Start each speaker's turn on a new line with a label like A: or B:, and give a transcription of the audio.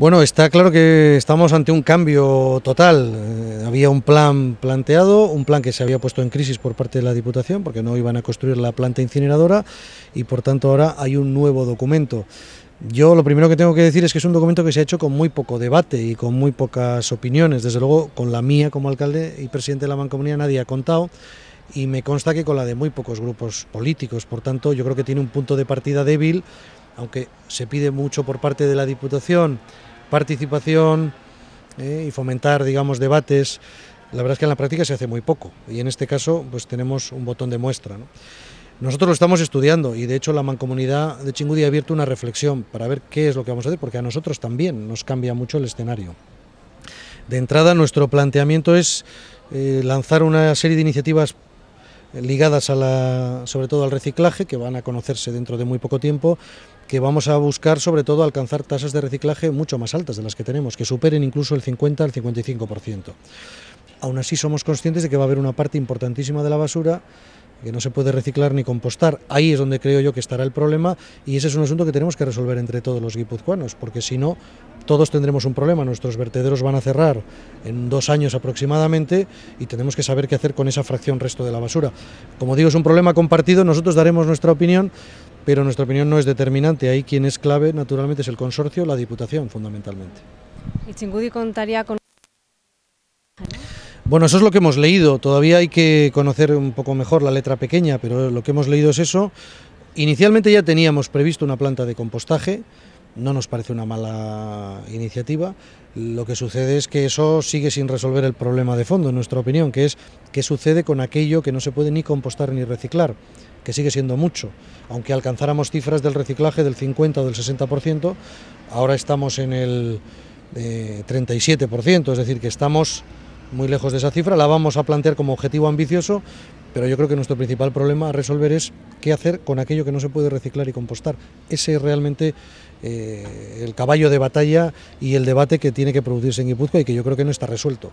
A: Bueno, está claro que estamos ante un cambio total. Eh, había un plan planteado, un plan que se había puesto en crisis por parte de la Diputación, porque no iban a construir la planta incineradora y por tanto ahora hay un nuevo documento. Yo lo primero que tengo que decir es que es un documento que se ha hecho con muy poco debate y con muy pocas opiniones. Desde luego, con la mía como alcalde y presidente de la Mancomunidad nadie ha contado y me consta que con la de muy pocos grupos políticos. Por tanto, yo creo que tiene un punto de partida débil, aunque se pide mucho por parte de la Diputación participación eh, y fomentar, digamos, debates. La verdad es que en la práctica se hace muy poco y en este caso pues tenemos un botón de muestra. Nosotros lo estamos estudiando y de hecho la mancomunidad de Chingudi ha abierto una reflexión para ver qué es lo que vamos a hacer, porque a nosotros también nos cambia mucho el escenario. De entrada nuestro planteamiento es eh, lanzar una serie de iniciativas ligadas a la, sobre todo al reciclaje, que van a conocerse dentro de muy poco tiempo, que vamos a buscar sobre todo alcanzar tasas de reciclaje mucho más altas de las que tenemos, que superen incluso el 50 al 55%. Aún así somos conscientes de que va a haber una parte importantísima de la basura que no se puede reciclar ni compostar. Ahí es donde creo yo que estará el problema y ese es un asunto que tenemos que resolver entre todos los guipuzcoanos, porque si no, todos tendremos un problema, nuestros vertederos van a cerrar en dos años aproximadamente y tenemos que saber qué hacer con esa fracción resto de la basura. Como digo, es un problema compartido, nosotros daremos nuestra opinión, pero nuestra opinión no es determinante, ahí quien es clave naturalmente es el consorcio, la diputación fundamentalmente. ¿Y Chingudi contaría con bueno, eso es lo que hemos leído. Todavía hay que conocer un poco mejor la letra pequeña, pero lo que hemos leído es eso. Inicialmente ya teníamos previsto una planta de compostaje, no nos parece una mala iniciativa. Lo que sucede es que eso sigue sin resolver el problema de fondo, en nuestra opinión, que es qué sucede con aquello que no se puede ni compostar ni reciclar, que sigue siendo mucho. Aunque alcanzáramos cifras del reciclaje del 50 o del 60%, ahora estamos en el 37%, eh, es decir, que estamos muy lejos de esa cifra, la vamos a plantear como objetivo ambicioso, pero yo creo que nuestro principal problema a resolver es qué hacer con aquello que no se puede reciclar y compostar. Ese es realmente eh, el caballo de batalla y el debate que tiene que producirse en Guipúzcoa y que yo creo que no está resuelto.